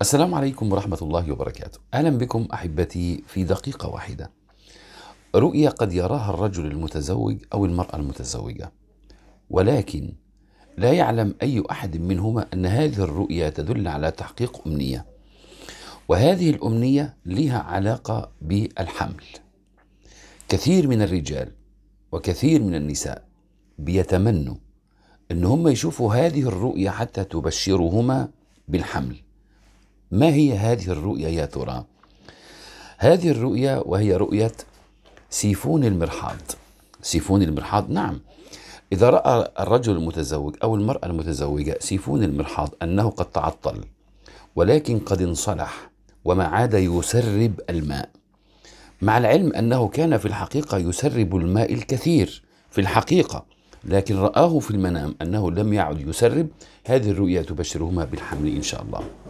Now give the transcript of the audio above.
السلام عليكم ورحمة الله وبركاته. أهلا بكم أحبتي في دقيقة واحدة. رؤية قد يراها الرجل المتزوج أو المرأة المتزوجة. ولكن لا يعلم أي أحد منهما أن هذه الرؤية تدل على تحقيق أمنية. وهذه الأمنية لها علاقة بالحمل. كثير من الرجال وكثير من النساء بيتمنوا أن هم يشوفوا هذه الرؤية حتى تبشرهما بالحمل. ما هي هذه الرؤيا يا ترى؟ هذه الرؤيا وهي رؤية سيفون المرحاض سيفون المرحاض نعم إذا رأى الرجل المتزوج أو المرأة المتزوجة سيفون المرحاض أنه قد تعطل ولكن قد انصلح وما عاد يسرب الماء مع العلم أنه كان في الحقيقة يسرب الماء الكثير في الحقيقة لكن رآه في المنام أنه لم يعد يسرب هذه الرؤيا تبشرهما بالحمل إن شاء الله